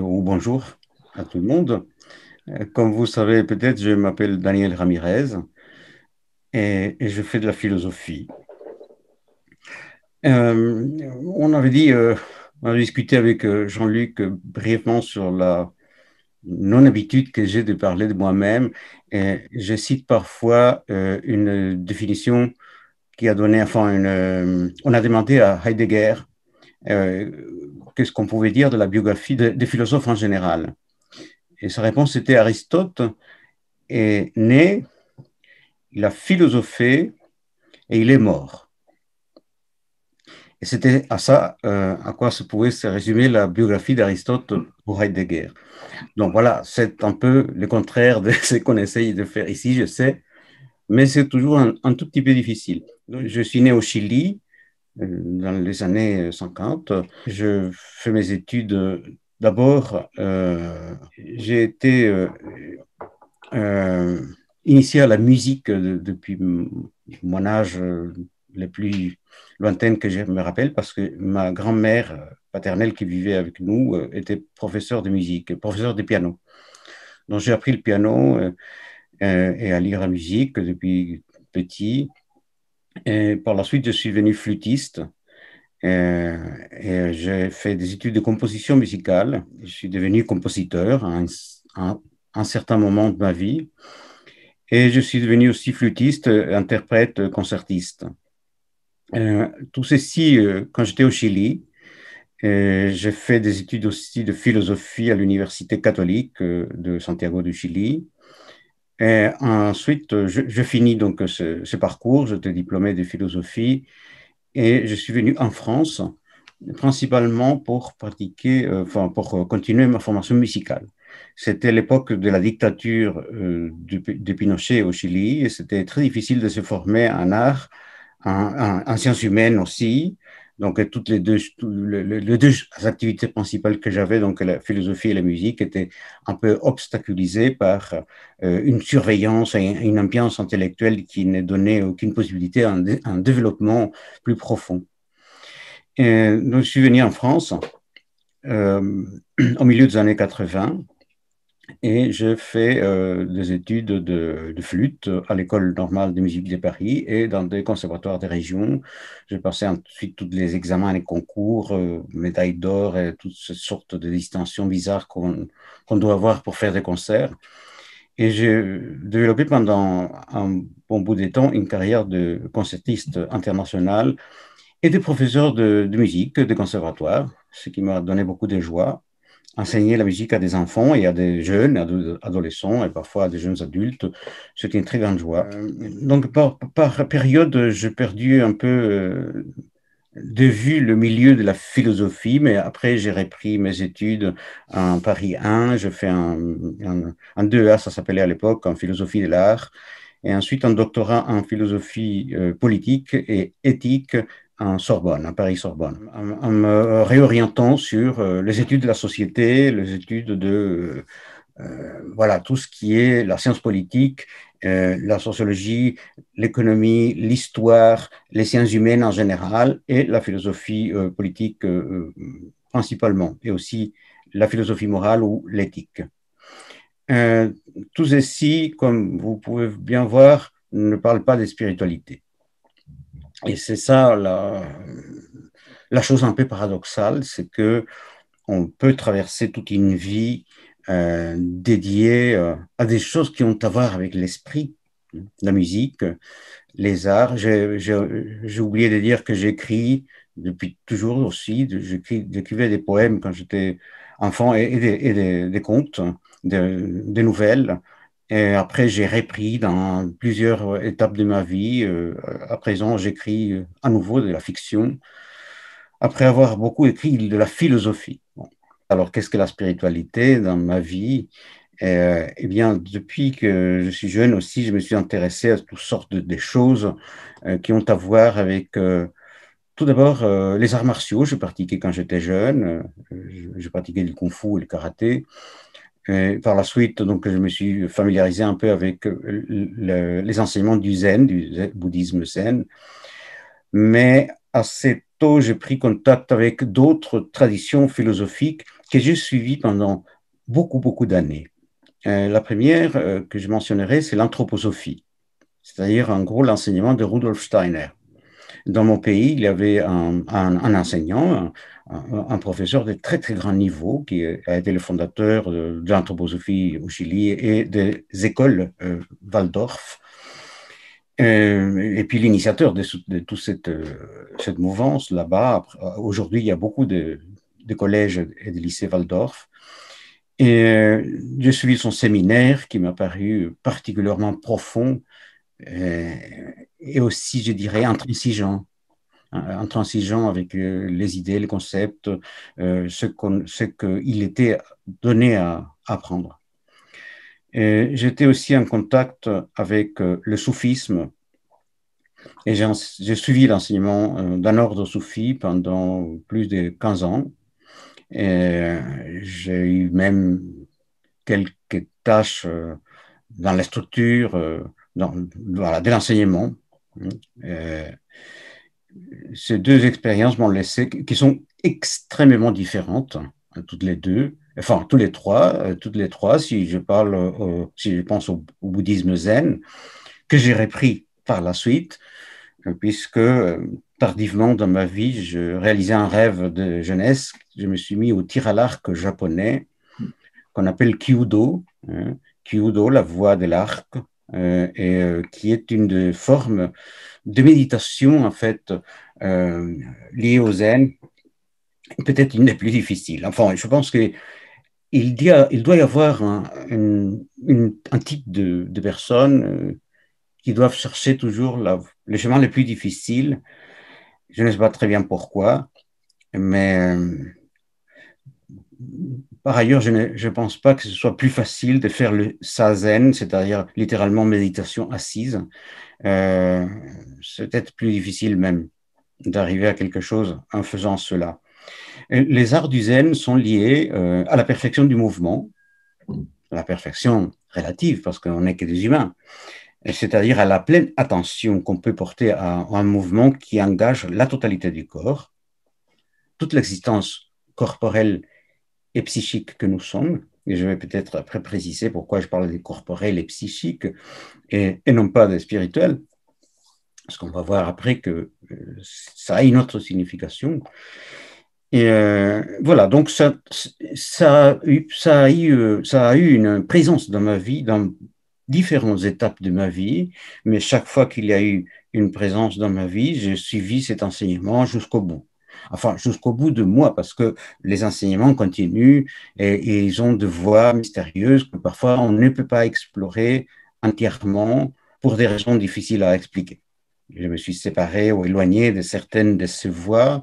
bonjour à tout le monde. Euh, comme vous savez peut-être, je m'appelle Daniel Ramirez et, je fais de la philosophie. Euh, on avait dit, euh, on a discuté avec Jean-Luc brièvement sur la non-habitude que j'ai de parler de moi-même. Et je cite parfois une définition qui a donné, enfin, une, on a demandé à Heidegger qu'est-ce qu'on pouvait dire de la biographie des philosophes en général. Et sa réponse était Aristote est né, il a philosophé et il est mort. Et c'était à ça euh, à quoi se pouvait se résumer la biographie d'Aristote pour Heidegger. Donc voilà, c'est un peu le contraire de ce qu'on essaye de faire ici, je sais, mais c'est toujours un, un, tout petit peu difficile. je suis né au Chili, dans les années 50. Je fais mes études. Euh, d'abord, euh, j'ai été euh, initié à la musique depuis mon âge le plus lointain que je me rappelle, parce que ma grand-mère paternelle qui vivait avec nous était professeure de musique, professeure de piano. Donc j'ai appris le piano et à lire la musique depuis petit. Et par la suite, je suis devenu flûtiste. Euh, j'ai fait des études de composition musicale. Je suis devenu compositeur à un, certain moment de ma vie. Et je suis devenu aussi flûtiste, interprète, concertiste. Euh, tout ceci, euh, quand j'étais au Chili, j'ai fait des études aussi de philosophie à l'Université catholique de Santiago du Chili ensuite, je, finis donc ce, ce parcours, j'étais diplômé de philosophie et je suis venu en France principalement pour pratiquer, euh, enfin pour euh, continuer ma formation musicale. C'était l'époque de la dictature euh, de, Pinochet au Chili et c'était très difficile de se former en art, en sciences humaines aussi. Donc, toutes les deux, les, deux activités principales que j'avais, donc la philosophie et la musique, étaient un peu obstaculisées par euh, une surveillance et une ambiance intellectuelle qui ne donnait aucune possibilité à un, développement plus profond. donc, euh, je suis venu en France euh, au milieu des années 80 et j'ai fait euh, des études de, flûte à l'école normale de musique de Paris et dans des conservatoires des régions. J'ai passé ensuite tous les examens, les concours, euh, médailles d'or et toutes ces sortes de distinctions bizarres qu'on doit avoir pour faire des concerts. Et j'ai développé pendant un bon bout de temps une carrière de concertiste international et de professeur de, de musique, de conservatoire, ce qui m'a donné beaucoup de joie enseigner la musique à des enfants et à des jeunes, à des adolescents et parfois à des jeunes adultes, c'était une très grande joie. Euh, Donc par, période, j'ai perdu un peu euh, de vue le milieu de la philosophie, mais après j'ai repris mes études en Paris 1, je fais un, un, un 2A, ça s'appelait à l'époque, en philosophie de l'art, et ensuite un doctorat en philosophie euh, politique et éthique en Sorbonne, à Paris-Sorbonne, en, me réorientant sur euh, les études de la société, les études de euh, euh, voilà tout ce qui est la science politique, la sociologie, l'économie, l'histoire, les sciences humaines en général et la philosophie politique principalement, et aussi la philosophie morale ou l'éthique. tout ceci, comme vous pouvez bien voir, ne parle pas de spiritualité. Et c'est ça la, chose un peu paradoxale, c'est que on peut traverser toute une vie euh, dédiée euh, à des choses qui ont à voir avec l'esprit, la musique, les arts. J'ai oublié de dire que j'écris depuis toujours aussi, j'écrivais des poèmes quand j'étais enfant et, des, contes, des nouvelles après, j'ai repris dans plusieurs euh, étapes de ma vie. Euh, à présent, j'écris euh, à nouveau de la fiction, après avoir beaucoup écrit de la philosophie. Alors, qu'est-ce que la spiritualité dans ma vie eh bien, depuis que je suis jeune aussi, je me suis intéressé à toutes sortes de, choses qui ont à voir avec, tout d'abord, les arts martiaux. J'ai pratiqué quand j'étais jeune. je pratiquais le kung-fu et le karaté par la suite, donc, je me suis familiarisé un peu avec euh, les enseignements du zen, du bouddhisme zen. Mais assez tôt, j'ai pris contact avec d'autres traditions philosophiques que j'ai suivies pendant beaucoup, beaucoup d'années. Euh, la première euh, que je mentionnerai, c'est l'anthroposophie, c'est-à-dire en gros l'enseignement de Rudolf Steiner. Dans mon pays, il y avait un, enseignant, un, professeur de très très grand niveau qui a été le fondateur de, l'anthroposophie au Chili et des écoles euh, Waldorf. Euh, et puis l'initiateur de, de, toute cette, euh, cette mouvance là-bas. Aujourd'hui, il y a beaucoup de, collèges et de lycées Waldorf. Et j'ai suivi son séminaire qui m'a paru particulièrement profond et, et aussi, je dirais, intransigeant euh, intransigeant avec euh, les idées, les concepts, euh, ce qu'il était donné à apprendre. J'étais aussi en contact avec euh, le soufisme et j'ai suivi l'enseignement d'un ordre soufi pendant plus de 15 ans. J'ai eu même quelques tâches dans la structure dans, voilà, de l'enseignement Hein. Euh, ces deux expériences m'ont laissé, qui sont extrêmement différentes, hein, toutes les deux, enfin, tous les trois, euh, toutes les trois, si je parle, euh, si je pense au, au bouddhisme zen, que j'ai repris par la suite, puisque tardivement dans ma vie, je réalisais un rêve de jeunesse. Je me suis mis au tir à l'arc japonais qu'on appelle Kyudo. Hein. Kyudo, la voie de l'arc, euh, et euh, qui est une forme de méditation en fait euh, liée au zen, peut-être une des plus difficiles. Enfin, je pense que il, il doit y avoir un, type de, personnes qui doivent chercher toujours le chemin le plus difficile. Je ne sais pas très bien pourquoi, mais par ailleurs, je ne pense pas que ce soit plus facile de faire le sazen, c'est-à-dire littéralement méditation assise. Euh, c'est peut-être plus difficile même d'arriver à quelque chose en faisant cela. Euh, les arts du zen sont liés euh, à la perfection du mouvement, la perfection relative, parce qu'on n'est que des humains, c'est-à-dire à la pleine attention qu'on peut porter à un mouvement qui engage la totalité du corps, toute l'existence corporelle et psychiques que nous sommes, et je vais peut-être après préciser pourquoi je parle des corporels et psychiques et, non pas des spirituels, parce qu'on va voir après que euh, ça a une autre signification. Et euh, voilà, donc ça, ça a eu une présence dans ma vie, dans différentes étapes de ma vie, mais chaque fois qu'il y a eu une présence dans ma vie, j'ai suivi cet enseignement jusqu'au bout. Enfin, jusqu'au bout de moi, parce que les enseignements continuent et, ils ont des voies mystérieuses que parfois on ne peut pas explorer entièrement pour des raisons difficiles à expliquer. Je me suis séparé ou éloigné de certaines de ces voies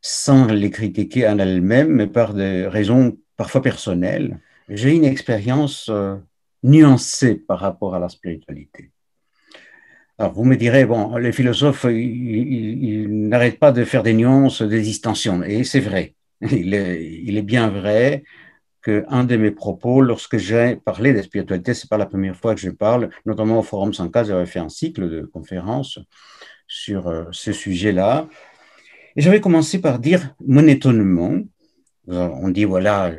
sans les critiquer en elles-mêmes, mais par des raisons parfois personnelles. J'ai une expérience euh, nuancée par rapport à la spiritualité vous me direz, bon, les philosophes, ils, n'arrêtent pas de faire des nuances, des distinctions, et c'est vrai. Il est, bien vrai qu'un de mes propos, lorsque j'ai parlé de spiritualité, c'est pas la première fois que je parle, notamment au Forum 104, j'avais fait un cycle de conférences sur euh, ce sujet-là. Et j'avais commencé par dire mon étonnement. On dit, voilà,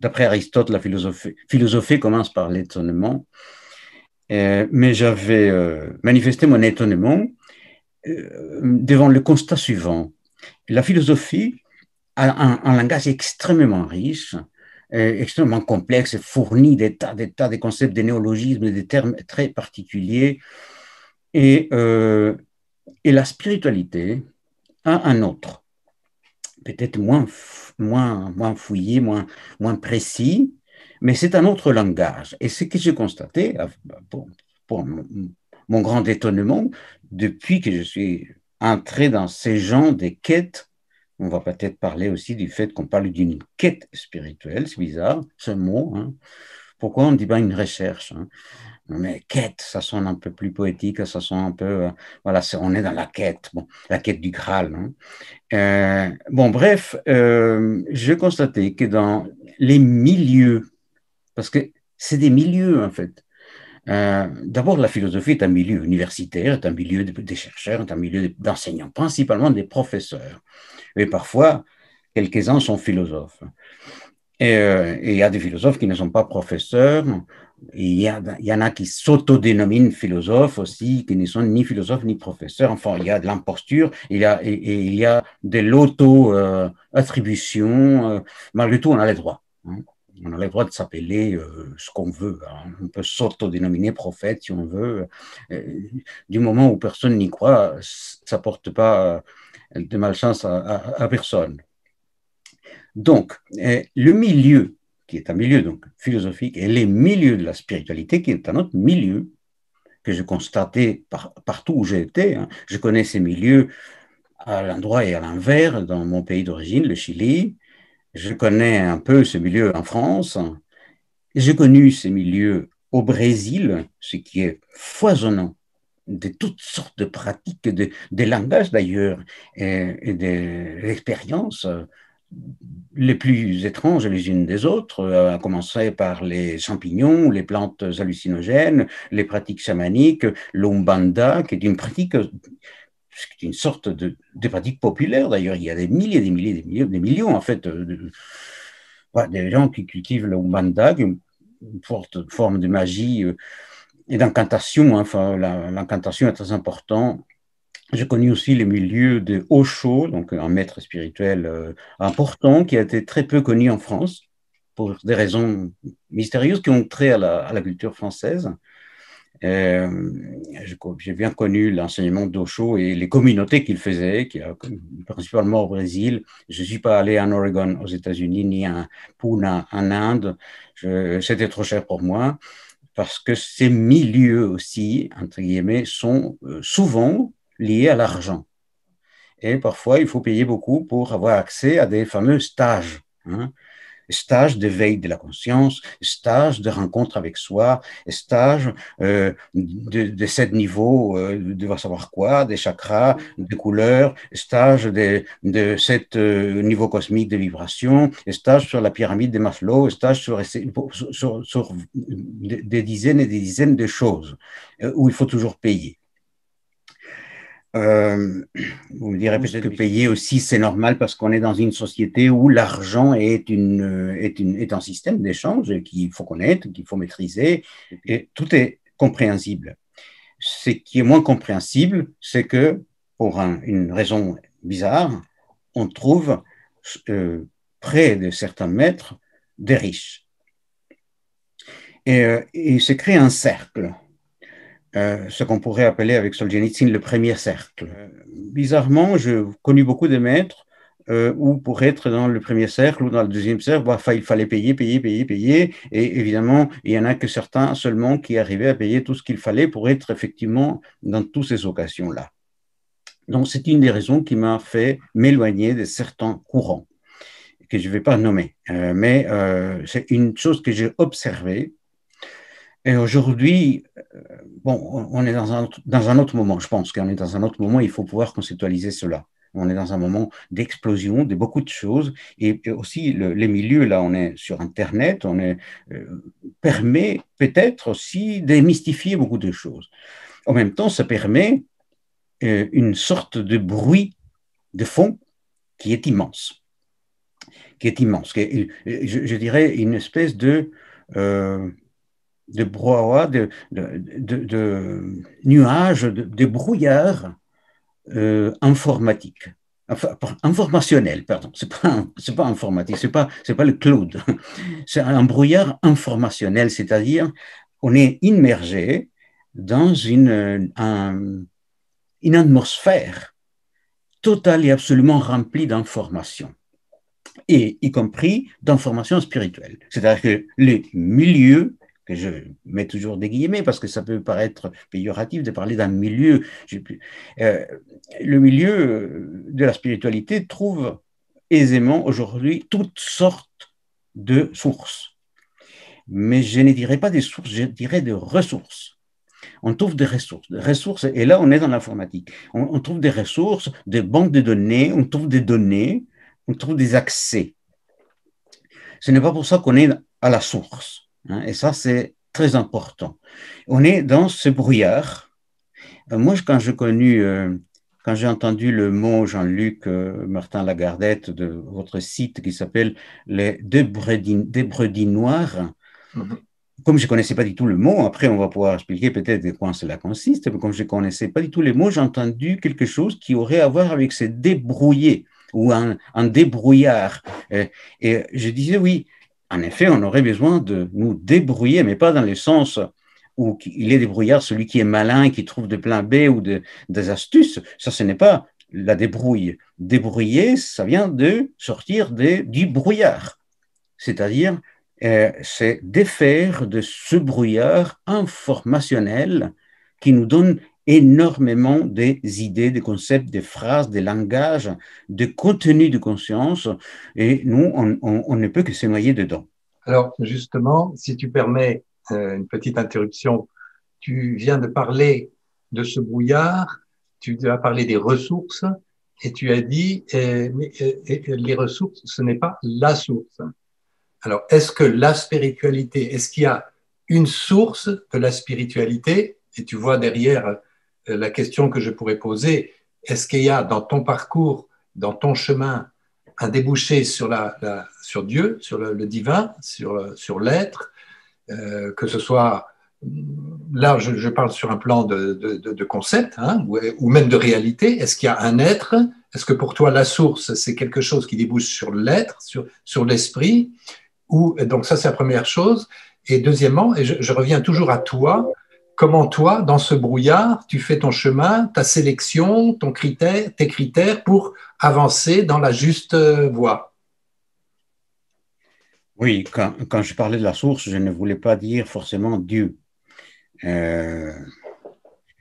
d'après Aristote, la philosophie, philosophie commence par l'étonnement. Euh, mais j'avais euh, manifesté mon étonnement euh, devant le constat suivant. La philosophie a un, langage extrêmement riche, extrêmement complexe, fourni des tas, des tas de concepts, des néologismes, des termes très particuliers. Et, et la spiritualité a un autre, peut-être moins, moins, moins fouillé, moins, moins précis, mais c'est un autre langage. Et ce que j'ai constaté, euh, pour, mon grand étonnement, depuis que je suis entré dans ces gens des quêtes, on va peut-être parler aussi du fait qu'on parle d'une quête spirituelle, c'est bizarre, ce mot. Hein. Pourquoi on ne dit pas une recherche hein? Mais quête, ça sonne un peu plus poétique, ça sonne un peu... Euh, voilà, on est dans la quête, bon, la quête du Graal. Hein. Euh, bon, bref, euh, je constatais que dans les milieux parce que c'est des milieux, en fait. Euh, d'abord, la philosophie est un milieu universitaire, est un milieu des chercheurs, est un milieu d'enseignants, principalement des professeurs. Et parfois, quelques-uns sont philosophes. Euh, et il y a des philosophes qui ne sont pas professeurs. Il y, en a qui s'autodénominent philosophes aussi, qui ne sont ni philosophes ni professeurs. Enfin, il y a de l'imposture, il y a, et, il y a de l'auto-attribution. Euh, malgré tout, on a les droits. Hein on a le droit de s'appeler euh, ce qu'on veut. Hein. On peut s'autodénominer prophète si on veut. Euh, du moment où personne n'y croit, ça porte pas euh, de malchance à, personne. Donc, le milieu, qui est un milieu donc philosophique, et les milieux de la spiritualité, qui est un autre milieu que j'ai constaté partout où j'ai été. Hein. Je connais ces milieux à l'endroit et à l'envers, dans mon pays d'origine, le Chili, je connais un peu ce milieu en France. J'ai connu ces milieux au Brésil, ce qui est foisonnant de toutes sortes de pratiques, de, langages d'ailleurs, et, et des expériences euh, les plus étranges les unes des autres, euh, à commencer par les champignons, les plantes hallucinogènes, les pratiques chamaniques, l'umbanda, qui est une pratique ce qui est une sorte de, pratique populaire d'ailleurs. Il y a des milliers, des milliers, des millions en fait, euh, des gens qui cultivent le mandag, une forte forme de magie euh, et d'incantation. Hein, l'incantation est très importante. J'ai connu aussi le milieu de Osho, donc un maître spirituel euh, important qui a été très peu connu en France pour des raisons mystérieuses qui ont trait à la culture française. Euh, j'ai bien connu l'enseignement d'Ocho et les communautés qu'il faisait, qui, euh, principalement au Brésil. Je ne suis pas allé en Oregon aux États-Unis ni à Pune en Inde. C'était trop cher pour moi parce que ces milieux aussi, entre guillemets, sont euh, souvent liés à l'argent. Et parfois, il faut payer beaucoup pour avoir accès à des fameux stages. Hein stage veille de la conscience, stage de rencontre avec soi, stage euh, de, de sept niveaux, euh, de savoir quoi, des chakras, des couleurs, stage de, de sept euh, niveaux cosmiques de vibration, stage sur la pyramide de Maslow, stage sur, sur des dizaines et des dizaines de choses où il faut toujours payer. Euh, vous me direz peut-être que payer aussi, c'est normal parce qu'on est dans une société où l'argent est, euh, est, est un système d'échange qu'il faut connaître, qu'il faut maîtriser, et tout est compréhensible. Ce qui est moins compréhensible, c'est que, pour une raison bizarre, on trouve euh, près de certains maîtres des riches. Et, et il se crée un cercle euh, ce qu'on pourrait appeler avec Solzhenitsyn le premier cercle. Euh, bizarrement, je connais beaucoup de maîtres euh, où pour être dans le premier cercle ou dans le deuxième cercle, bah, il fallait payer, payer, payer, payer. Et évidemment, il y en a que certains seulement qui arrivaient à payer tout ce qu'il fallait pour être effectivement dans toutes ces occasions-là. Donc c'est une des raisons qui m'a fait m'éloigner de certains courants que je ne vais pas nommer. mais c'est une chose que j'ai observée et aujourd'hui, euh, bon, on est dans un, autre, dans un autre moment, je pense qu'on est dans un autre moment, il faut pouvoir conceptualiser cela. On est dans un moment d'explosion de beaucoup de choses et, aussi le, les milieux, là on est sur Internet, on est, euh, permet peut-être aussi de démystifier beaucoup de choses. En même temps, ça permet euh, une sorte de bruit de fond qui est immense, qui est immense, je, dirais une espèce de de brouhaha, de, de, nuages, de, brouillards euh, informatiques. Enfin, informationnel, pardon, c'est pas, pas informatique, c'est pas, pas le cloud, c'est un brouillard informationnel, c'est-à-dire on est immergé dans une, une atmosphère totale et absolument remplie d'informations, et y compris d'informations spirituelles. C'est-à-dire que le milieu que je mets toujours des guillemets parce que ça peut paraître péjoratif de parler d'un milieu. Euh, le milieu euh, de la spiritualité trouve aisément aujourd'hui toutes sortes de sources. Mais je ne dirais pas des sources, je dirais des ressources. On trouve des ressources, des ressources, et là on est dans l'informatique. on trouve des ressources, des banques de données, on trouve des données, on trouve des accès. Ce n'est pas pour ça qu'on est à la source. Hein, et ça, c'est très important. On est dans ce brouillard. Euh, moi, quand j'ai euh, quand j'ai entendu le mot Jean-Luc euh, Martin Lagardette de votre site qui s'appelle Les Débredis noirs, mhm. comme je ne connaissais pas du tout le mot, après on va pouvoir expliquer peut-être de quoi cela consiste, mais comme je ne connaissais pas du tout les mots, j'ai entendu quelque chose qui aurait à voir avec ces débrouiller ou un, débrouillard. et, je disais oui, en effet, on aurait besoin de nous débrouiller, mais pas dans le sens où il est débrouillard celui qui est malin, qui trouve de plein B ou des astuces. Ça, ce n'est pas la débrouille. Débrouiller, ça vient de sortir du brouillard, c'est-à-dire euh, c'est défaire de ce brouillard informationnel qui nous donne énormément des idées, des concepts, des phrases, des langages, des contenus de conscience, et nous, on, ne peut que se noyer dedans. Alors, justement, si tu permets euh, une petite interruption, tu viens de parler de ce brouillard, tu as parlé des ressources, et tu as dit, euh, euh, les ressources, ce n'est pas la source. Alors, est-ce que la spiritualité, est-ce qu'il y a une source de la spiritualité Et tu vois derrière euh, la question que je pourrais poser, est-ce qu'il y a dans ton parcours, dans ton chemin, un débouché sur, Dieu, sur le, divin, sur, l'être, euh, que ce soit, là je, parle sur un plan de, concept hein, ou, même de réalité, est-ce qu'il y a un être Est-ce que pour toi la source, c'est quelque chose qui débouche sur l'être, sur, l'esprit ou, Donc ça c'est la première chose. Et deuxièmement, et je reviens toujours à toi, comment toi, dans ce brouillard, tu fais ton chemin, ta sélection, ton critère, tes critères pour avancer dans la juste voie. Oui, quand, quand je parlais de la source, je ne voulais pas dire forcément Dieu. Euh,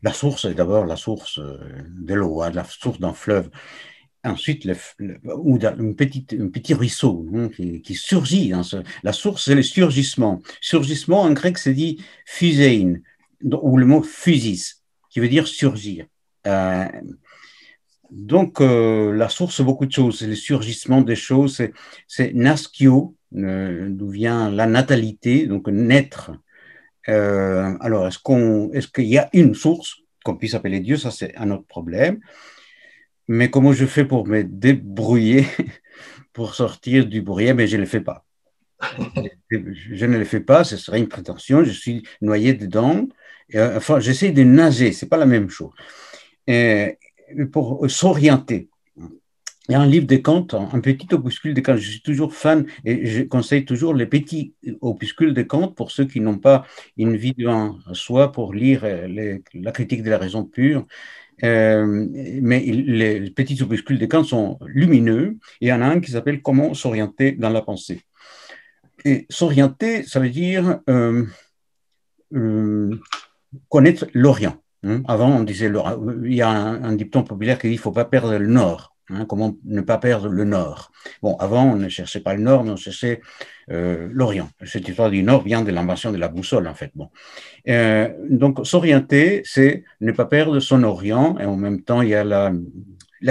la source est d'abord la source euh, de l'eau, hein, la source d'un fleuve. Ensuite, ou une un petit ruisseau hein, qui, surgit. Hein, la source, c'est le surgissement. Surgissement, en grec, c'est dit fusain ou le mot fusis, qui veut dire surgir. Euh, donc, euh, la source, beaucoup de choses, le surgissement des choses, c'est nascio, euh, d'où vient la natalité, donc naître. alors, est-ce qu'il y a une source qu'on puisse appeler Dieu Ça, c'est un autre problème. Mais comment je fais pour me débrouiller, pour sortir du brouillard Mais eh je ne le fais pas. je ne le fais pas, ce serait une prétention, je suis noyé dedans. Euh, enfin, j'essaie de nager, c'est pas la même chose. pour s'orienter. Il y a un livre de Kant, un petit opuscule de Kant. Je suis toujours fan et je conseille toujours les petits opuscules de Kant pour ceux qui n'ont pas une vie devant soi pour lire euh, la critique de la raison pure. Euh, mais les petits opuscules de Kant sont lumineux et il y en a un qui s'appelle Comment s'orienter dans la pensée. Et s'orienter, ça veut dire connaître l'Orient. Hein. Avant, on disait, il y a un, dipton populaire qui dit, il ne faut pas perdre le Nord. Hein. comment ne pas perdre le Nord Bon, avant, on ne cherchait pas le Nord, mais on cherchait euh, l'Orient. Cette histoire du Nord vient de l'invention de la boussole, en fait. Bon. Euh, donc, s'orienter, c'est ne pas perdre son Orient, et en même temps, il y a la,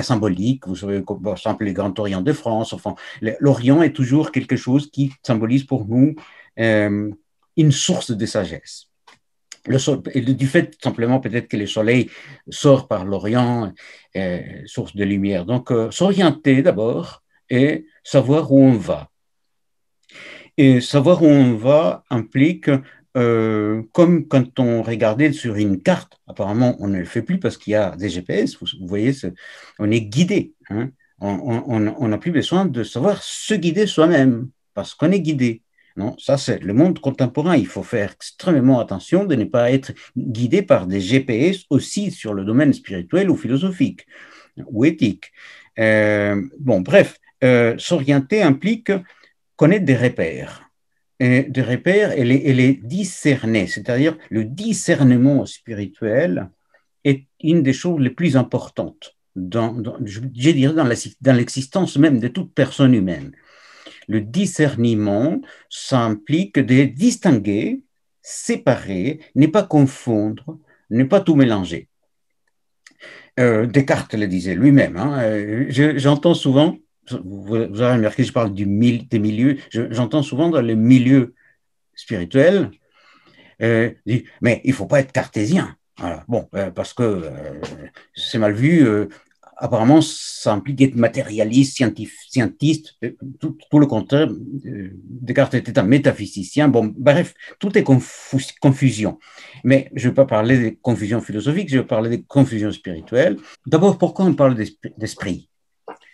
symbolique, vous savez, par exemple, les grands Orients de France. Enfin, l'Orient est toujours quelque chose qui symbolise pour nous euh, une source de sagesse le du fait simplement peut-être que le soleil sort par l'Orient, euh, source de lumière. Donc, euh, s'orienter d'abord et savoir où on va. Et savoir où on va implique, euh, comme quand on regardait sur une carte, apparemment on ne le fait plus parce qu'il y a des GPS, vous, voyez, on est guidé. Hein. On n'a plus besoin de savoir se guider soi-même parce qu'on est guidé. Non, ça c'est le monde contemporain. Il faut faire extrêmement attention de ne pas être guidé par des GPS aussi sur le domaine spirituel ou philosophique ou éthique. Euh, bon, bref, euh, s'orienter implique connaître des repères, et des repères et les, discerner. C'est-à-dire le discernement spirituel est une des choses les plus importantes dans, dirais dans l'existence même de toute personne humaine. Le discernement, s'implique implique de distinguer, séparer, ne pas confondre, ne pas tout mélanger. Euh, Descartes le disait lui-même. Hein. Euh, j'entends souvent, vous, avez remarqué, je parle des milieux, j'entends souvent dans les milieux spirituels, euh, mais il ne faut pas être cartésien. Bon, parce que c'est mal vu, apparemment, ça implique être matérialiste, scientiste, euh, tout, le contraire. Euh, Descartes était un métaphysicien. Bon, bref, tout est confusion. Mais je ne vais pas parler de confusion philosophique, je vais parler de confusion spirituelle. D'abord, pourquoi on parle d'esprit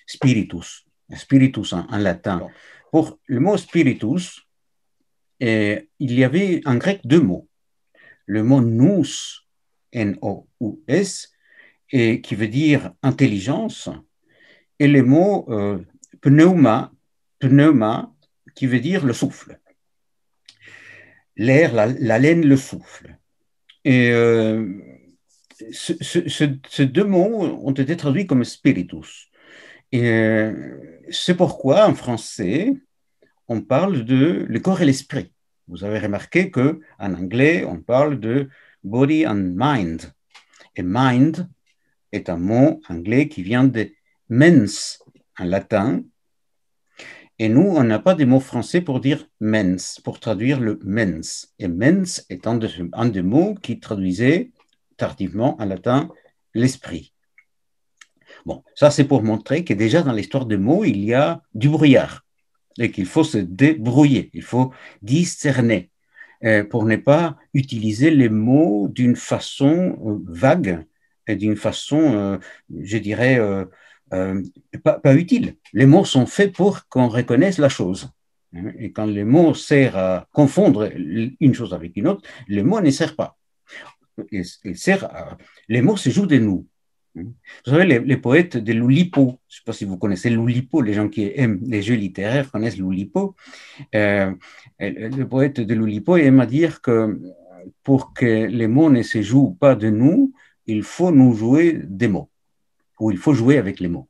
Spiritus, spiritus en, latin. pour le mot spiritus, euh, il y avait en grec deux mots. Le mot nous, N-O-U-S, et qui veut dire intelligence, et le mot euh, pneuma, pneuma, qui veut dire le souffle. L'air, la, laine, le souffle. Et euh, ces deux mots ont été traduits comme spiritus. Et euh, c'est pourquoi en français, on parle de le corps et l'esprit. Vous avez remarqué que en anglais, on parle de body and mind. Et mind est un mot anglais qui vient de mens en latin. Et nous, on n'a pas de mot français pour dire mens, pour traduire le mens. Et mens est un, de, des mots qui traduisait tardivement en latin l'esprit. Bon, ça c'est pour montrer que déjà dans l'histoire des mots, il y a du brouillard et qu'il faut se débrouiller, il faut discerner euh, pour ne pas utiliser les mots d'une façon euh, vague et d'une façon, euh, je dirais, euh, euh, pas, utile. Les mots sont faits pour qu'on reconnaisse la chose. Hein, et quand les mots servent à confondre une chose avec une autre, les mots ne servent pas. Ils, servent les mots se jouent de nous. Hein. Vous savez, les, poètes de l'Oulipo, je ne sais pas si vous connaissez l'Oulipo, les gens qui aiment les jeux littéraires connaissent l'Oulipo. Euh, le poète de l'Oulipo aime à dire que pour que les mots ne se jouent pas de nous, il faut nous jouer des mots, ou il faut jouer avec les mots.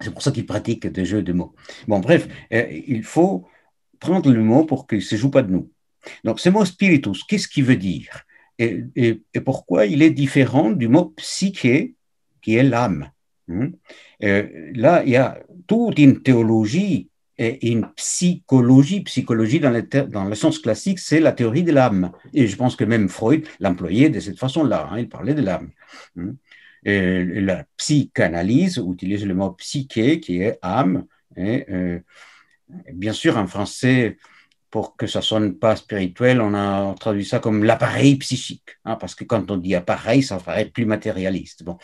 C'est pour ça qu'ils pratiquent des jeux de mots. Bon, bref, euh, il faut prendre le mot pour qu'il ne se joue pas de nous. Donc, ce mot spiritus, qu'est-ce qu'il veut dire et, pourquoi il est différent du mot psyché, qui est l'âme hein euh, Là, il y a toute une théologie et une psychologie. Psychologie, dans, dans le sens classique, c'est la théorie de l'âme. Et je pense que même Freud l'employait de cette façon-là. Hein. il parlait de l'âme. Hein. la psychanalyse utilise le mot psyché, qui est âme. Hein, euh. bien sûr, en français, pour que ça sonne pas spirituel, on a traduit ça comme l'appareil psychique, hein, parce que quand on dit appareil, ça paraît plus matérialiste. Bon,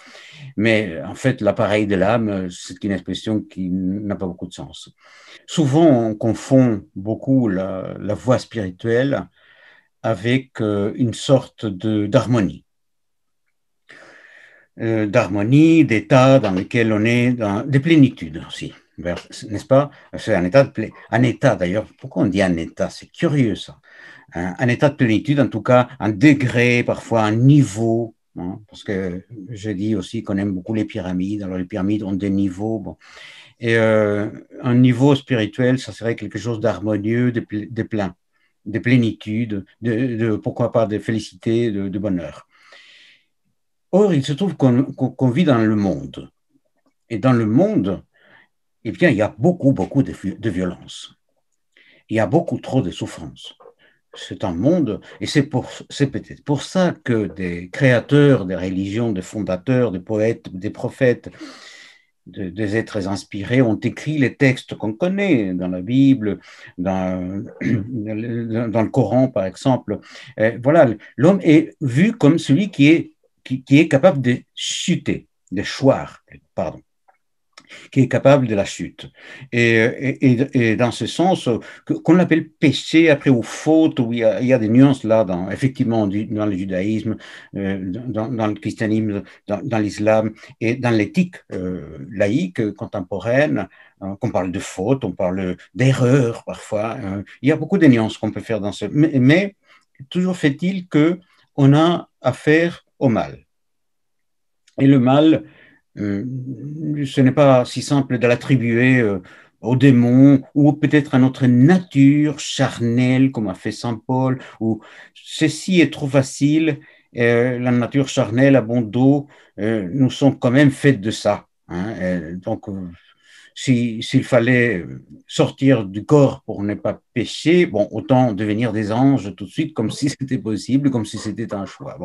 mais en fait, l'appareil de l'âme, c'est une expression qui n'a pas beaucoup de sens. Souvent, on confond beaucoup la, la voie spirituelle avec euh, une sorte d'harmonie, euh, d'harmonie, d'état dans lequel on est, dans, des plénitudes aussi n'est-ce pas C'est un état, de un état d'ailleurs. Pourquoi on dit un état C'est curieux ça. Hein, un, état de plénitude, en tout cas, un degré, parfois un niveau. Hein, parce que je dis aussi qu'on aime beaucoup les pyramides. Alors les pyramides ont des niveaux. Bon. Et euh, un niveau spirituel, ça serait quelque chose d'harmonieux, de, plein, de plénitude, de, pourquoi pas de félicité, de, bonheur. Or, il se trouve qu'on vit dans le monde. Et dans le monde, eh bien, il y a beaucoup, beaucoup de, de violence. Il y a beaucoup trop de souffrance. C'est un monde, et c'est peut-être pour ça que des créateurs des religions, des fondateurs, des poètes, des prophètes, des êtres inspirés ont écrit les textes qu'on connaît dans la Bible, dans, dans le Coran par exemple. voilà, l'homme est vu comme celui qui est, qui est capable de chuter, de choir, pardon, qui est capable de la chute. Et, dans ce sens, qu'on l'appelle péché après ou faute, où il y a, des nuances là, dans, effectivement, dans le judaïsme, euh, dans, le christianisme, dans, l'islam et dans l'éthique euh, laïque contemporaine, hein, qu'on parle de faute, on parle d'erreur parfois. Hein. il y a beaucoup de nuances qu'on peut faire dans ce. Mais, toujours fait-il que on a affaire au mal. Et le mal, euh, ce n'est pas si simple de l'attribuer euh, au démon ou peut-être à notre nature charnelle, comme a fait Saint Paul, ou ceci est trop facile, euh, la nature charnelle à bon dos, nous sommes quand même faits de ça. Hein. donc, s'il fallait sortir du corps pour ne pas pécher, bon, autant devenir des anges tout de suite, comme si c'était possible, comme si c'était un choix.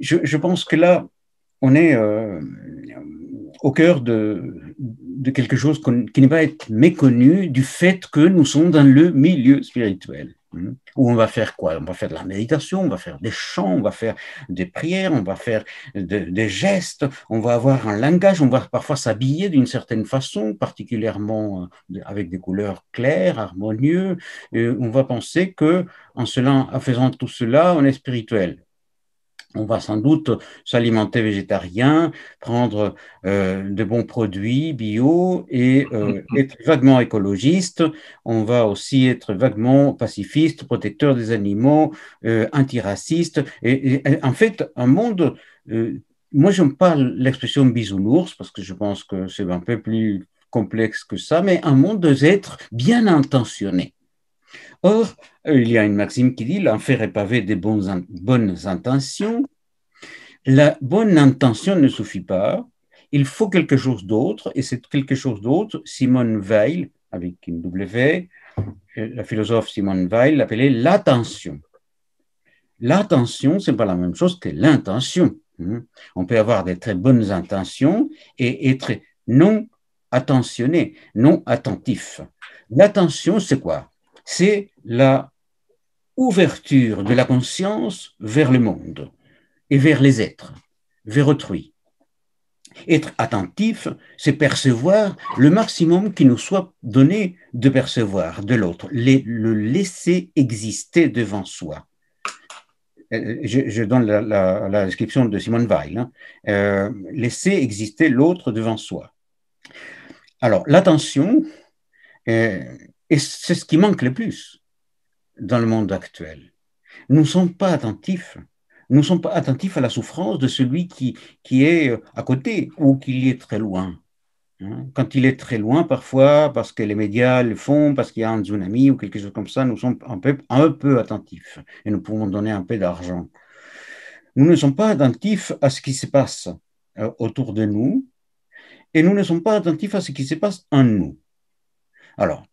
Je, je, pense que là, on est euh, au cœur de, quelque chose qui ne va être méconnu du fait que nous sommes dans le milieu spirituel. Hmm. où on va faire quoi On va faire de la méditation, on va faire des chants, on va faire des prières, on va faire des gestes, on va avoir un langage, on va parfois s'habiller d'une certaine façon, particulièrement euh, avec des couleurs claires, harmonieuses. on va penser que en faisant tout cela, on est spirituel on va sans doute s'alimenter végétarien, prendre euh, de bons produits bio et euh, être vaguement écologiste. On va aussi être vaguement pacifiste, protecteur des animaux, euh, antiraciste. Et, en fait, un monde... Euh, moi, je pas parle l'expression bisounours parce que je pense que c'est un peu plus complexe que ça, mais un monde des êtres bien intentionnés Or, euh, il y a une maxime qui dit l'enfer est pavé des bonnes, bonnes intentions. La bonne intention ne suffit pas, il faut quelque chose d'autre, et c'est quelque chose d'autre, Simone Weil, avec une W, euh, la philosophe Simone Weil l'appelait l'attention. L'attention, ce n'est pas la même chose que l'intention. Hein. On peut avoir des très bonnes intentions et être non attentionné, non attentif. L'attention, c'est quoi c'est la ouverture de la conscience vers le monde et vers les êtres, vers autrui. Être attentif, c'est percevoir le maximum qui nous soit donné de percevoir de l'autre, le laisser exister devant soi. Euh, je, donne la, description de Simone Weil, hein. euh, laisser exister l'autre devant soi. Alors, l'attention, euh, et c'est ce qui manque le plus dans le monde actuel. Nous ne sommes pas attentifs. Nous ne sommes pas attentifs à la souffrance de celui qui, qui est euh, à côté ou qui est très loin. Hein? Quand il est très loin, parfois, parce que les médias le font, parce qu'il y a un tsunami ou quelque chose comme ça, nous sommes un peu, un peu attentifs et nous pouvons donner un peu d'argent. Nous ne sommes pas attentifs à ce qui se passe euh, autour de nous et nous ne sommes pas attentifs à ce qui se passe en nous. Alors,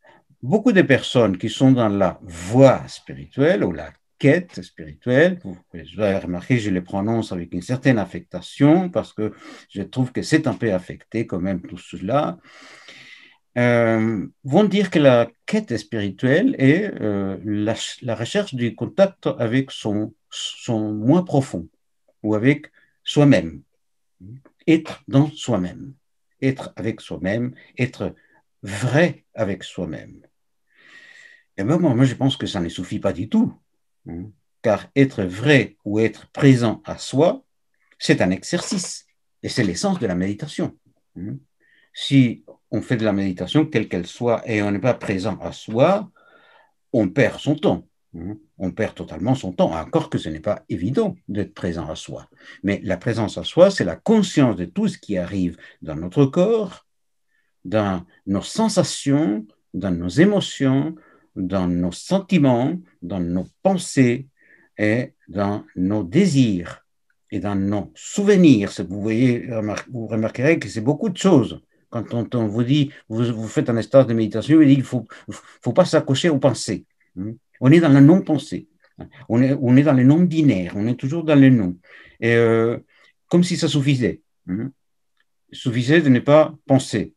beaucoup de personnes qui sont dans la voie spirituelle ou la quête spirituelle, vous avez remarquer, je les prononce avec une certaine affectation parce que je trouve que c'est un peu affecté quand même tout cela, euh, vont dire que la quête spirituelle est euh, la, recherche du contact avec son, son moi profond ou avec soi-même, être dans soi-même, être avec soi-même, être vrai avec soi-même et eh ben, moi, je pense que ça ne suffit pas du tout. Hein. car être vrai ou être présent à soi, c'est un exercice. Et c'est l'essence de la méditation. Hein. Si on fait de la méditation, quelle qu'elle soit, et on n'est pas présent à soi, on perd son temps. Hein. On perd totalement son temps, encore que ce n'est pas évident d'être présent à soi. Mais la présence à soi, c'est la conscience de tout ce qui arrive dans notre corps, dans nos sensations, dans nos émotions, dans nos sentiments, dans nos pensées et dans nos désirs et dans nos souvenirs. Vous, voyez, vous remarquerez que c'est beaucoup de choses. Quand on, vous dit, vous, faites un espace de méditation, il dit faut, pas s'accrocher aux pensées. Hein. On est dans la non-pensée. Hein. On est, dans le non dinaire on est toujours dans le non. Et euh, comme si ça suffisait. Hein. suffisait de ne pas penser.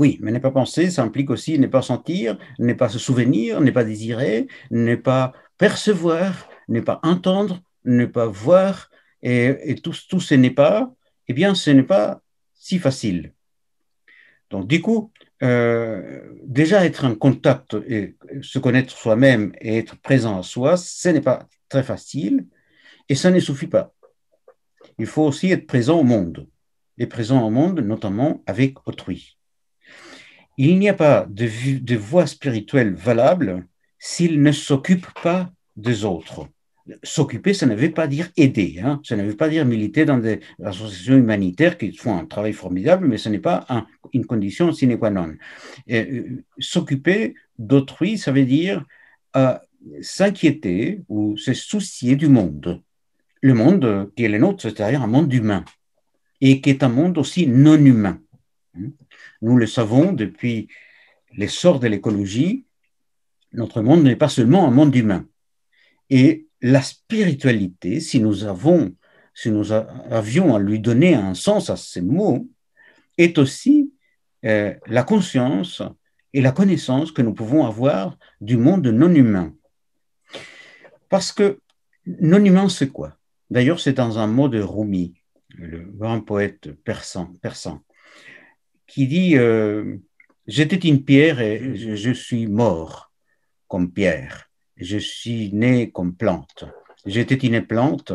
Oui, mais ne pas penser, ça implique aussi ne pas sentir, ne pas se souvenir, ne pas désirer, ne pas percevoir, ne pas entendre, ne pas voir, et, et tout, ce n'est pas, eh bien, ce n'est pas si facile. Donc, du coup, euh, déjà être en contact et se connaître soi-même et être présent à soi, ce n'est pas très facile et ça ne suffit pas. Il faut aussi être présent au monde et présent au monde notamment avec autrui. Il n'y a pas de, voie spirituelle valable s'il ne s'occupe pas des autres. S'occuper, ça ne veut pas dire aider, hein. ça ne veut pas dire militer dans des associations humanitaires qui font un travail formidable, mais ce n'est pas une condition sine qua non. Euh, s'occuper d'autrui, ça veut dire euh, s'inquiéter ou se soucier du monde. Le monde qui est le nôtre, c'est-à-dire un monde humain, et qui est un monde aussi non humain. Nous le savons depuis l'essor de l'écologie, notre monde n'est pas seulement un monde humain. Et la spiritualité, si nous avons, si nous avions à lui donner un sens à ces mots, est aussi euh, la conscience et la connaissance que nous pouvons avoir du monde non humain. Parce que non humain, c'est quoi D'ailleurs, c'est dans un mot de Rumi, le grand poète persan qui dit euh, J'étais une pierre et mm. je, je, suis mort comme pierre. Je suis né comme plante. J'étais une plante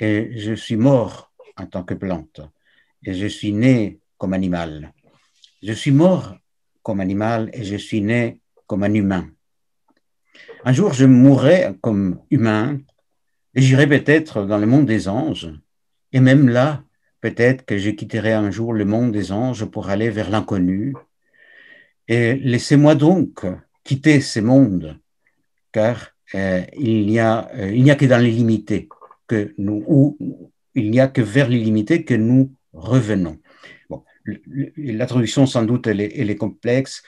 et je suis mort en tant que plante. Et je suis né comme animal. Je suis mort comme animal et je suis né comme un humain. Un jour, je mourrai comme humain et j'irai peut-être dans le monde des anges. Et même là, Peut-être que je quitterai un jour le monde des anges pour aller vers l'inconnu. Et laissez-moi donc quitter ces mondes, car euh, il n'y a, euh, a que dans l'illimité que nous, ou il n'y a que vers l'illimité que nous revenons. Bon, la traduction sans doute elle est, complexe,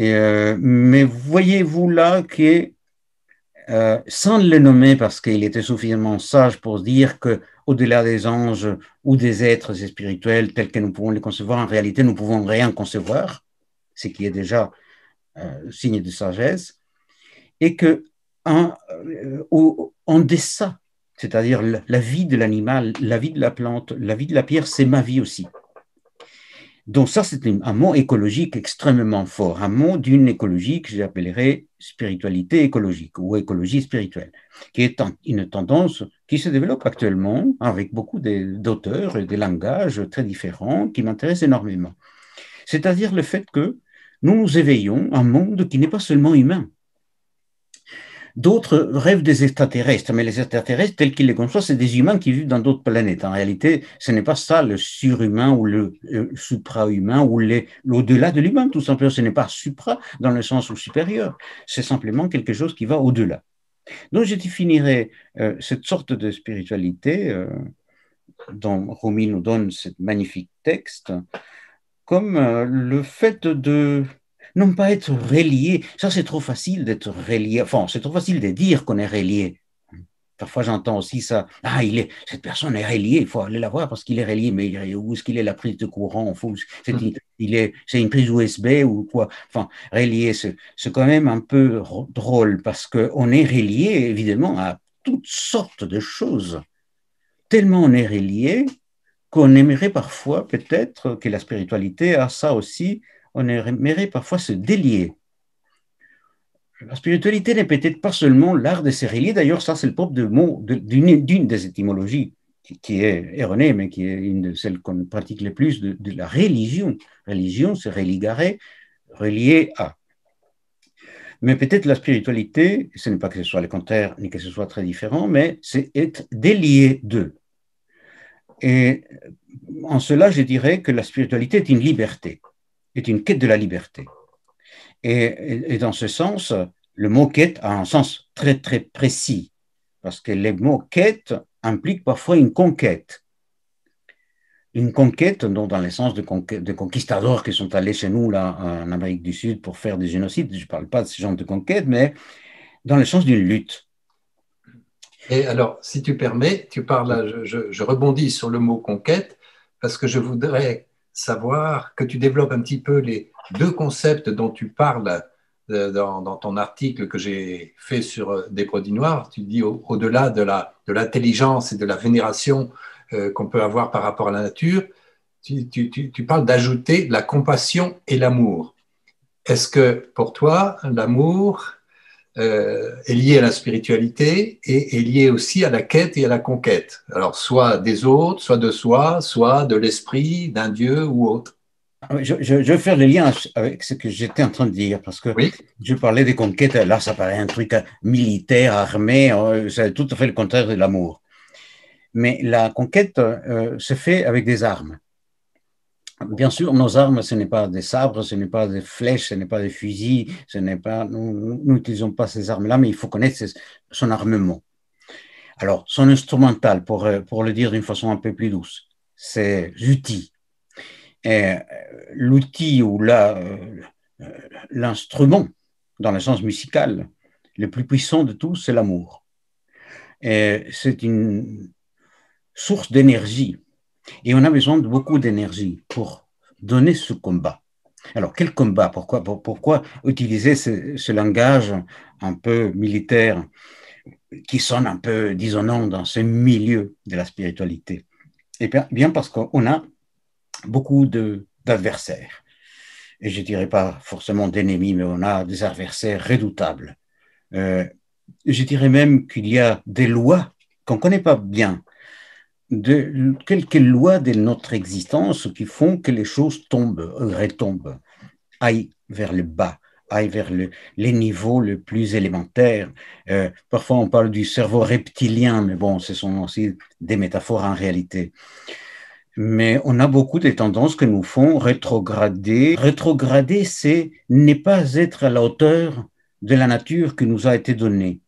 euh, mais voyez-vous là que euh, sans le nommer parce qu'il était suffisamment sage pour dire que au-delà des anges ou des êtres spirituels tels que nous pouvons les concevoir, en réalité, nous pouvons rien concevoir, ce qui est déjà euh, signe de sagesse, et que en, euh, en c'est-à-dire la, la vie de l'animal, la vie de la plante, la vie de la pierre, c'est ma vie aussi. Donc ça, c'est un mot écologique extrêmement fort, un mot d'une écologie que j'appellerais spiritualité écologique ou écologie spirituelle, qui est une tendance qui se développe actuellement avec beaucoup d'auteurs et des langages très différents qui m'intéressent énormément. C'est-à-dire le fait que nous nous éveillons à un monde qui n'est pas seulement humain, D'autres rêvent des extraterrestres, mais les extraterrestres, tels qu'ils les conçoivent, c'est des humains qui vivent dans d'autres planètes. En réalité, ce n'est pas ça le surhumain ou le, euh, suprahumain ou l'au-delà de l'humain, tout simplement. Ce n'est pas supra dans le sens ou supérieur, c'est simplement quelque chose qui va au-delà. Donc je définirais euh, cette sorte de spiritualité euh, dont Rumi nous donne ce magnifique texte comme le fait de non pas être relié. Ça, c'est trop facile d'être relié. Enfin, c'est trop facile de dire qu'on est relié. Parfois, j'entends aussi ça. Ah, il est, cette personne est reliée, il faut aller la voir parce qu'il est relié. Mais où est-ce qu'il est la prise de courant C'est mm. il, est, c'est une prise USB ou quoi Enfin, relié, c'est, quand même un peu drôle parce qu'on est relié, évidemment, à toutes sortes de choses. Tellement on est relié qu'on aimerait parfois peut-être que la spiritualité a ça aussi on aimerait parfois se délier. La spiritualité n'est peut-être pas seulement l'art de se relier, d'ailleurs ça c'est le propre d'une des étymologies qui, est erronée, mais qui est une de celles qu'on pratique le plus, de, la religion. Religion, c'est religare, relié à. Mais peut-être la spiritualité, ce n'est pas que ce soit le contraire, ni que ce soit très différent, mais c'est être délié d'eux. Et en cela, je dirais que la spiritualité est une liberté est une quête de la liberté. Et, dans ce sens, le mot quête a un sens très très précis, parce que les mot « quête implique parfois une conquête. Une conquête, non dans le sens de, de conquistadors qui sont allés chez nous là, en Amérique du Sud pour faire des génocides, je ne parle pas de ce genre de conquête, mais dans le sens d'une lutte. Et alors, si tu permets, tu parles, je, je rebondis sur le mot conquête, parce que je voudrais savoir que tu développes un petit peu les deux concepts dont tu parles euh, dans, ton article que j'ai fait sur euh, des produits noirs. Tu dis au, delà de l'intelligence de et de la vénération euh, qu'on peut avoir par rapport à la nature, tu parles d'ajouter la compassion et l'amour. Est-ce que pour toi, l'amour euh, est liée à la spiritualité et est liée aussi à la quête et à la conquête. Alors soit des autres, soit de soi, soit de l'esprit, d'un dieu ou autre. Ah, je, vais faire le lien avec ce que j'étais en train de dire, parce que je parlais des conquêtes, là ça paraît un truc euh, militaire, armé, euh, c'est tout à fait le contraire de l'amour. Mais la conquête se fait avec des armes. Bien sûr, nos armes, ce n'est pas des sabres, ce n'est pas des flèches, ce n'est pas des fusils, ce n'est pas, nous n'utilisons pas ces armes-là, mais il faut connaître son armement. Alors, son instrumental, pour, euh, pour le dire d'une façon un peu plus douce, c'est l'outil. Euh, l'outil ou euh, l'instrument, dans le sens musical, le plus puissant de tous, c'est l'amour. C'est une source d'énergie et on a besoin de beaucoup d'énergie pour donner ce combat. Alors, quel combat pourquoi, pourquoi utiliser ce, langage un peu militaire qui sonne un peu dissonant dans ce milieu de la spiritualité Eh bien, bien parce qu'on a beaucoup d'adversaires. Et je ne dirais pas forcément d'ennemis, mais on a des adversaires redoutables. Euh, je dirais même qu'il y a des lois qu'on ne connaît pas bien, de quelques lois de notre existence qui font que les choses tombent, retombent, aillent vers le bas, aillent vers le, les niveaux les plus élémentaires. Euh, parfois, on parle du cerveau reptilien, mais bon, ce sont aussi des métaphores en réalité. Mais on a beaucoup de tendances que nous font rétrograder. Rétrograder, c'est ne pas être à la hauteur de la nature qui nous a été donnée.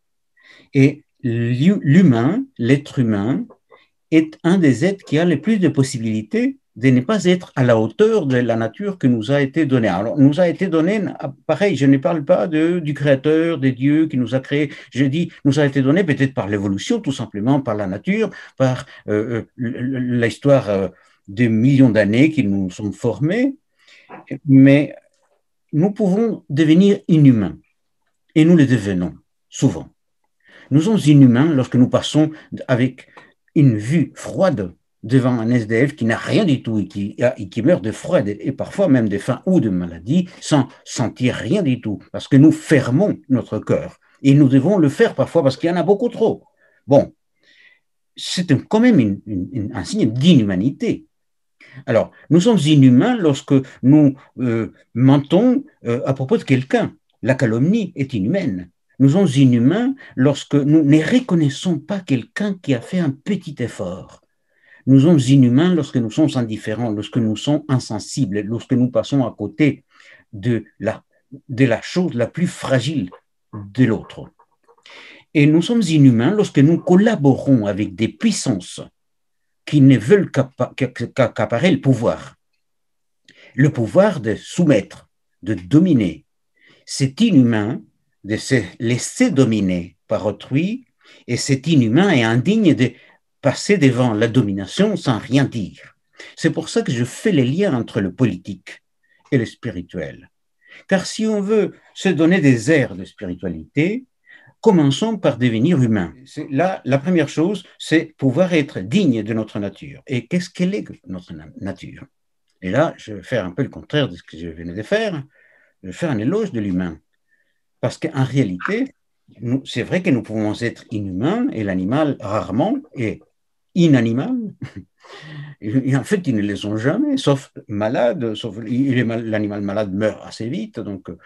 Et l'humain, l'être humain, est un des êtres qui a le plus de possibilités de ne pas être à la hauteur de la nature que nous a été donnée. Alors, nous a été donnée, ah, pareil, je ne parle pas de, du Créateur, des dieux qui nous a créés, je dis, nous a été donnée peut-être par l'évolution, tout simplement, par la nature, par euh, euh, l'histoire euh, des millions d'années qui nous sont formés, mais nous pouvons devenir inhumains, et nous le devenons souvent. Nous sommes inhumains lorsque nous passons avec une vue froide devant un SDF qui n'a rien du tout et qui, ah, meurt de froid et parfois même de faim ou de maladie sans sentir rien du tout, parce que nous fermons notre cœur. Et nous devons le faire parfois parce qu'il y en a beaucoup trop. Bon, c'est quand même un signe d'inhumanité. Alors, nous sommes inhumains lorsque nous euh, mentons euh, à propos de quelqu'un. La calomnie est inhumaine nous sommes inhumains lorsque nous ne reconnaissons pas quelqu'un qui a fait un petit effort. Nous sommes inhumains lorsque nous sommes indifférents, lorsque nous sommes insensibles, lorsque nous passons à côté de la, de la chose la plus fragile de l'autre. Et nous sommes inhumains lorsque nous collaborons avec des puissances qui ne veulent qu'accaparer le pouvoir. Le pouvoir de soumettre, de dominer. C'est inhumain de se laisser dominer par autrui, et c'est inhumain et indigne de passer devant la domination sans rien dire. C'est pour ça que je fais les liens entre le politique et le spirituel. Car si on veut se donner des airs de spiritualité, commençons par devenir humain. Là, la première chose, c'est pouvoir être digne de notre nature. Et qu'est-ce qu'elle est notre nature Et là, je vais faire un peu le contraire de ce que je venais de faire. Je vais faire un éloge de l'humain. Parce qu'en réalité, c'est vrai que nous pouvons être inhumains et l'animal rarement est inanimal. en fait, ils ne les ont jamais, sauf malade, sauf l'animal malade meurt assez vite. Donc, euh,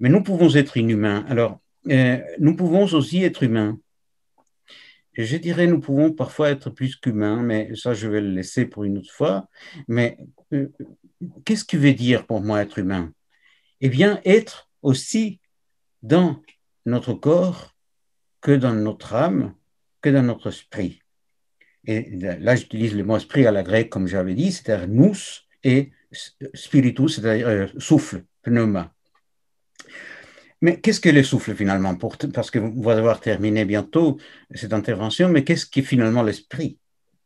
mais nous pouvons être inhumains. Alors, euh, nous pouvons aussi être humains. je dirais, nous pouvons parfois être plus qu'humains, mais ça, je vais le laisser pour une autre fois. Mais euh, qu'est-ce que veut dire pour moi être humain Eh bien, être aussi dans notre corps que dans notre âme, que dans notre esprit. Et là, j'utilise le mot esprit à la grecque, comme j'avais dit, c'est-à-dire nous et spiritus, c'est-à-dire euh, souffle, pneuma. Mais qu'est-ce que le souffle finalement Parce que vous allez avoir terminé bientôt cette intervention, mais qu'est-ce qui finalement l'esprit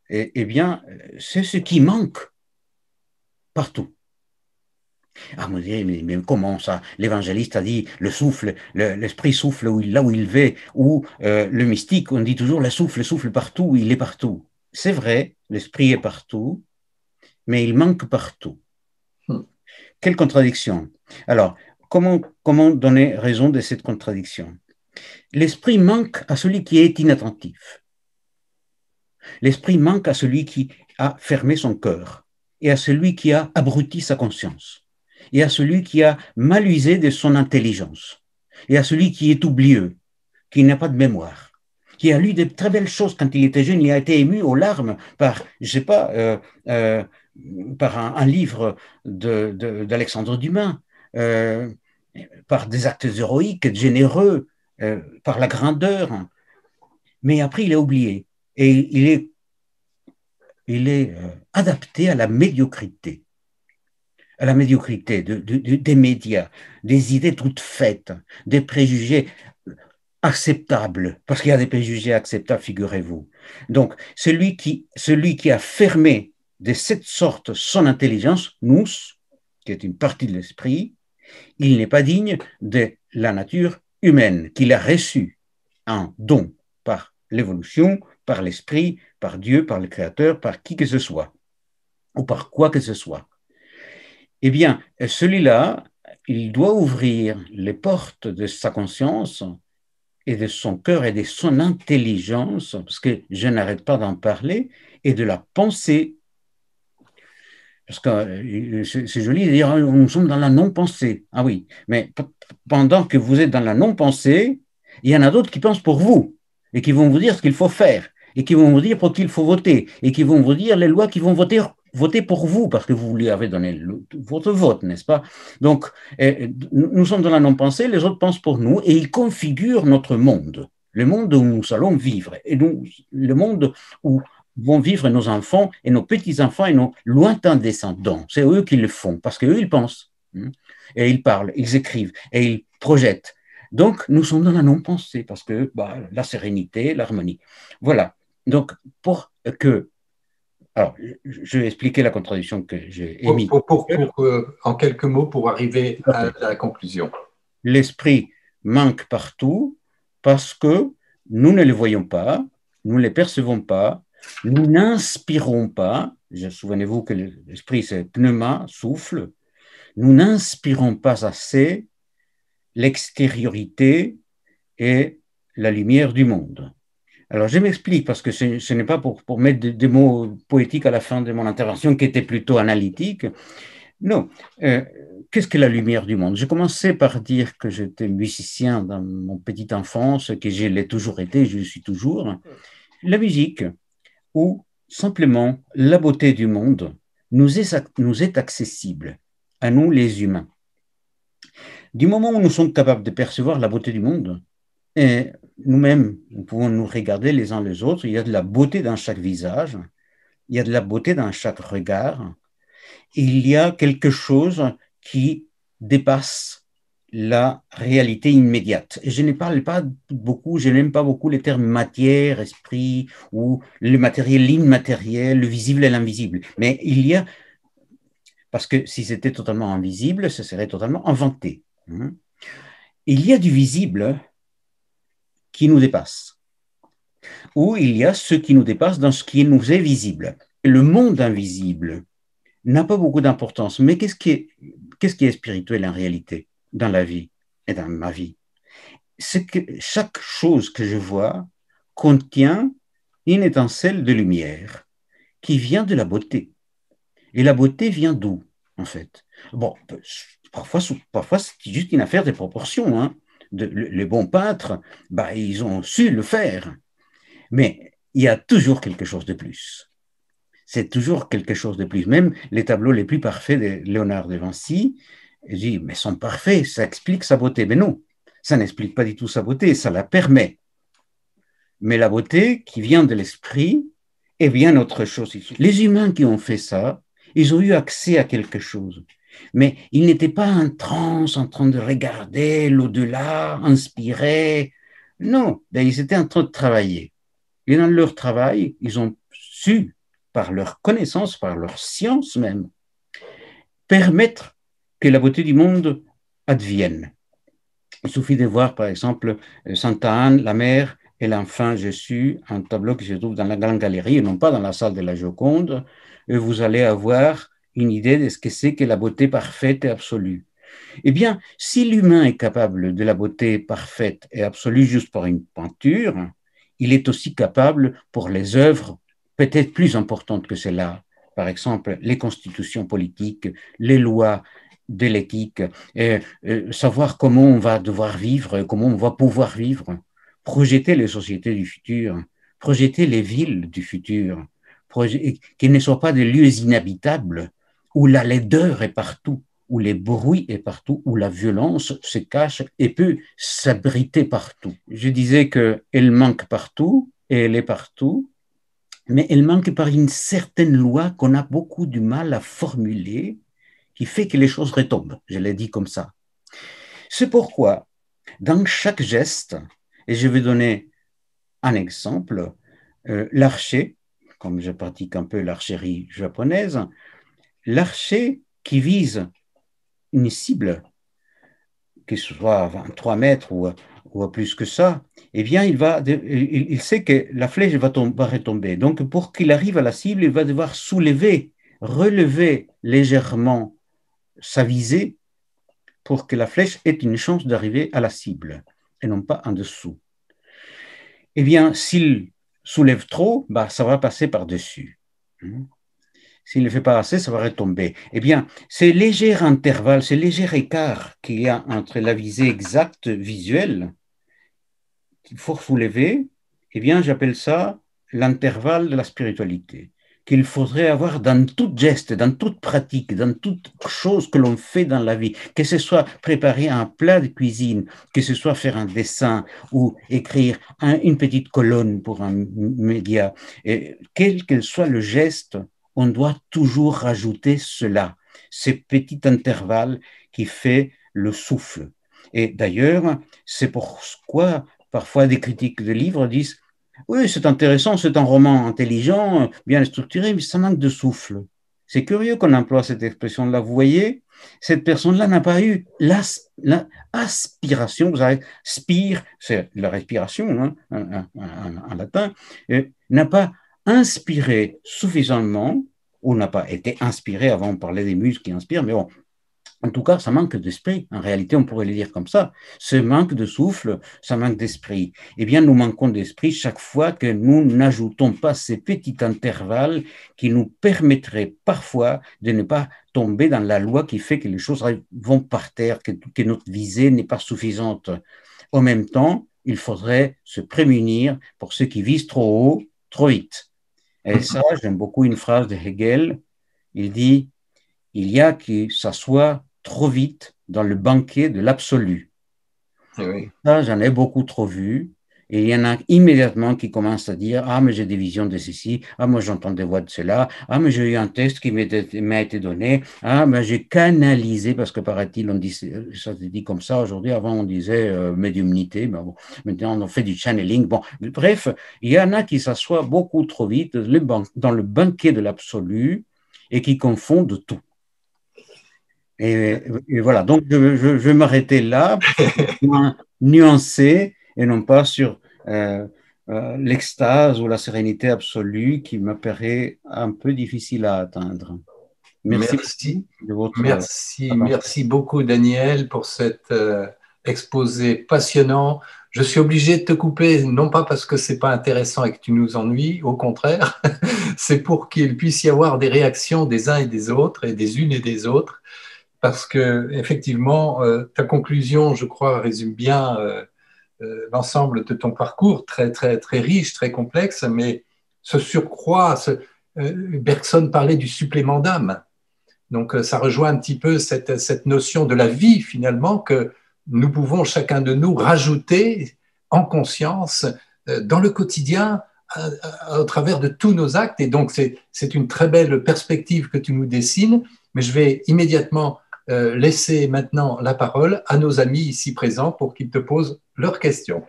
eh, eh bien, euh, c'est ce qui manque partout. Ah mon Dieu, mais, comment ça L'évangéliste a dit le souffle, l'esprit souffle où, là où il veut, ou euh, le mystique, on dit toujours le souffle souffle partout, il est partout. C'est vrai, l'esprit est partout, mais il manque partout. Hmm. Quelle contradiction Alors, comment, comment donner raison de cette contradiction L'esprit manque à celui qui est inattentif. L'esprit manque à celui qui a fermé son cœur et à celui qui a abruti sa conscience et à celui qui a mal usé de son intelligence, et à celui qui est oublieux, qui n'a pas de mémoire, qui a lu de très belles choses quand il était jeune, il a été ému aux larmes par, je sais pas, euh, euh, par un, livre d'Alexandre de, Dumas, euh, par des actes héroïques, généreux, par la grandeur. Mais après, il a oublié et il est, il est adapté à la médiocrité à la médiocrité des médias, des idées toutes faites, des préjugés acceptables, parce qu'il y a des préjugés acceptables, figurez-vous. Donc, celui qui, celui qui a fermé de cette sorte son intelligence, nous, qui est une partie de l'esprit, il n'est pas digne de la nature humaine qu'il a reçu en don par l'évolution, par l'esprit, par Dieu, par le Créateur, par qui que ce soit, ou par quoi que ce soit eh bien, celui-là, il doit ouvrir les portes de sa conscience et de son cœur et de son intelligence, parce que je n'arrête pas d'en parler, et de la pensée. Parce que euh, c'est joli de dire, hein, nous sommes dans la non-pensée. Ah oui, mais pendant que vous êtes dans la non-pensée, il y en a d'autres qui pensent pour vous et qui vont vous dire ce qu'il faut faire et qui vont vous dire pour qui il faut voter et qui vont vous dire les lois qui vont voter voter pour vous parce que vous lui avez donné votre vote, n'est-ce pas Donc, eh, eh, nous sommes dans la non-pensée, les autres pensent pour nous et ils configurent notre monde, le monde où nous allons vivre et donc le monde où vont vivre nos enfants et nos petits-enfants et nos lointains descendants. C'est eux qui le font parce qu'eux, ils pensent hein, et ils parlent, ils écrivent et ils projettent. Donc, nous sommes dans la non-pensée parce que bah, la sérénité, l'harmonie. Voilà. Donc, pour que alors, je vais expliquer la contradiction que j'ai émise. Euh, en quelques mots, pour arriver à la conclusion. L'esprit manque partout parce que nous ne le voyons pas, nous ne le percevons pas, nous n'inspirons pas. Souvenez-vous que l'esprit, c'est pneuma, souffle. Nous n'inspirons pas assez l'extériorité et la lumière du monde. Alors je m'explique parce que ce, n'est pas pour, mettre des mots poétiques à la fin de mon intervention qui était plutôt analytique. Non. Euh, qu'est-ce que la lumière du monde Je commençais par dire que j'étais musicien dans mon petite enfance, que je l'ai toujours été, je le suis toujours. La musique, ou simplement la beauté du monde, nous est accessible à nous les humains. Du moment où nous sommes capables de percevoir la beauté du monde, nous-mêmes, nous pouvons nous regarder les uns les autres. Il y a de la beauté dans chaque visage, il y a de la beauté dans chaque regard. Il y a quelque chose qui dépasse la réalité immédiate. je ne parle pas beaucoup, je n'aime pas beaucoup les termes matière, esprit, ou le matériel, l'immatériel, le visible et l'invisible. Mais il y a, parce que si c'était totalement invisible, ce serait totalement inventé. Hein. Il y a du visible qui nous dépasse, ou il y a ce qui nous dépasse dans ce qui nous est visible. Le monde invisible n'a pas beaucoup d'importance, mais qu'est-ce qui, est, qu'est-ce qui est spirituel en réalité dans la vie et dans ma vie C'est que chaque chose que je vois contient une étincelle de lumière qui vient de la beauté. Et la beauté vient d'où, en fait Bon, parfois, parfois c'est juste une affaire des proportions. Hein les bons peintres, bah, ils ont su le faire. Mais il y a toujours quelque chose de plus. C'est toujours quelque chose de plus. Même les tableaux les plus parfaits de Léonard de Vinci, je dis, mais sont parfaits, ça explique sa beauté. Mais non, ça n'explique pas du tout sa beauté, ça la permet. Mais la beauté qui vient de l'esprit est bien autre chose. Les humains qui ont fait ça, ils ont eu accès à quelque chose. Mais ils n'étaient pas en transe en train de regarder l'au-delà, inspiré. Non, ben, ils étaient en train de travailler. Et dans leur travail, ils ont su, par leur connaissance, par leur science même, permettre que la beauté du monde advienne. Il suffit de voir, par exemple, euh, Santa Anne, la mère et l'enfant Jésus, un tableau qui se trouve dans la Grande Galerie et non pas dans la salle de la Joconde. Et vous allez avoir une idée de ce que c'est que la beauté parfaite et absolue. Eh bien, si l'humain est capable de la beauté parfaite et absolue juste par une peinture, il est aussi capable pour les œuvres peut-être plus importantes que celles-là, par exemple les constitutions politiques, les lois de l'éthique, euh, savoir comment on va devoir vivre, comment on va pouvoir vivre, projeter les sociétés du futur, projeter les villes du futur, qu'elles ne soient pas des lieux inhabitables, où la laideur est partout, où les bruits est partout, où la violence se cache et peut s'abriter partout. Je disais qu'elle manque partout et elle est partout, mais elle manque par une certaine loi qu'on a beaucoup du mal à formuler, qui fait que les choses retombent. Je l'ai dit comme ça. C'est pourquoi, dans chaque geste, et je vais donner un exemple, euh, l'archer, comme je pratique un peu l'archerie japonaise, l'archer qui vise une cible, que ce soit à 23 mètres ou, plus que ça, eh bien, il, va, il, sait que la flèche va, retomber. Donc, pour qu'il arrive à la cible, il va devoir soulever, relever légèrement sa visée pour que la flèche ait une chance d'arriver à la cible et non pas en dessous. Eh bien, s'il soulève trop, bah, ça va passer par-dessus. S'il ne fait pas assez, ça va retomber. Eh bien, ce léger intervalle, ce léger écart qu'il y a entre la visée exacte visuelle qu'il faut soulever, eh bien, j'appelle ça l'intervalle de la spiritualité qu'il faudrait avoir dans tout geste, dans toute pratique, dans toute chose que l'on fait dans la vie, que ce soit préparer un plat de cuisine, que ce soit faire un dessin ou écrire une petite colonne pour un média, quel que soit le geste, on doit toujours rajouter cela, ce petit intervalle qui fait le souffle. Et d'ailleurs, c'est pourquoi parfois des critiques de livres disent Oui, c'est intéressant, c'est un roman intelligent, bien structuré, mais ça manque de souffle. C'est curieux qu'on emploie cette expression-là. Vous voyez, cette personne-là n'a pas eu l'aspiration, vous savez, spire, c'est la respiration en, hein, en, latin, euh, n'a pas inspiré suffisamment, on n'a pas été inspiré, avant on parlait des muses qui inspirent, mais bon, en tout cas, ça manque d'esprit. En réalité, on pourrait le dire comme ça. Ce manque de souffle, ça manque d'esprit. Eh bien, nous manquons d'esprit chaque fois que nous n'ajoutons pas ces petits intervalles qui nous permettraient parfois de ne pas tomber dans la loi qui fait que les choses vont par terre, que, que notre visée n'est pas suffisante. En même temps, il faudrait se prémunir pour ceux qui visent trop haut, trop vite. Et ça, j'aime beaucoup une phrase de Hegel. Il dit Il y a qui s'assoit trop vite dans le banquet de l'absolu. Eh ça, j'en ai beaucoup trop vu. Et il y en a immédiatement qui commencent à dire Ah, mais j'ai des visions de ceci. Ah, moi, j'entends des voix de cela. Ah, mais j'ai eu un test qui m'a été donné. Ah, mais ben, j'ai canalisé, parce que paraît-il, on dit, ça se dit comme ça aujourd'hui. Avant, on disait euh, médiumnité. maintenant, on fait du channeling. Bon, bref, il y en a qui s'assoient beaucoup trop vite dans le banquet de l'absolu et qui confondent tout. Et, voilà, donc je, je vais m'arrêter là, pour nuancer et non pas sur euh, euh, l'extase ou la sérénité absolue qui me paraît un peu difficile à atteindre. Merci. Merci, merci, beaucoup Daniel pour cet euh, exposé passionnant. Je suis obligé de te couper, non pas parce que c'est pas intéressant et que tu nous ennuies, au contraire, c'est pour qu'il puisse y avoir des réactions des uns et des autres et des unes et des autres, parce que effectivement, ta conclusion, je crois, résume bien euh, l'ensemble de ton parcours, très, très, très riche, très complexe, mais ce surcroît, ce, euh, Bergson parlait du supplément d'âme. Donc euh, ça rejoint un petit peu cette, notion de la vie finalement que nous pouvons chacun de nous rajouter en conscience dans le quotidien au travers de tous nos actes. Et donc c'est une très belle perspective que tu nous dessines, mais je vais immédiatement laisser maintenant la parole à nos amis ici présents pour qu'ils te posent leur question